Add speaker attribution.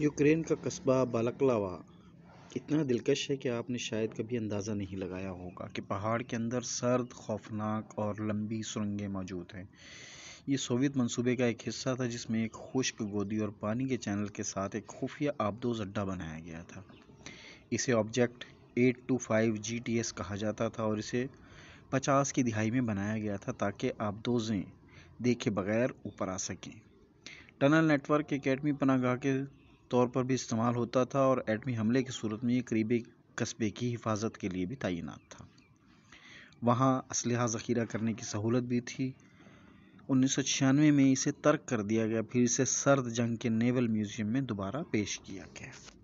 Speaker 1: Ukraine का कस्बा बालकलावा इतना दिलकश है कि आपने शायद कभी अंदाज़ा नहीं लगाया होगा कि पहाड़ के अंदर सर्द खौफनाक और लंबी सुरंगें मौजूद हैं ये सोवियत मंसूबे का एक हिस्सा था जिसमें एक खुश्क गोदी और पानी के चैनल के साथ एक खुफिया आबदोज अड्डा बनाया गया था इसे ऑब्जेक्ट 825 एस कहा जाता था और इसे पचास की दिहाई में बनाया गया था ताकि आबदोजें देखे बगैर ऊपर आ सकें टनल नेटवर्क एकेडमी पनागाह के तौर पर भी इस्तेमाल होता था और एटमी हमले की सूरत में ये करीबी कस्बे की हिफाजत के लिए भी तैनात था वहाँ असलहा ज़ख़ीरा करने की सहूलत भी थी उन्नीस सौ छियानवे में इसे तर्क कर दिया गया फिर इसे सर्द जंग के नेवल म्यूज़ियम में दोबारा पेश किया गया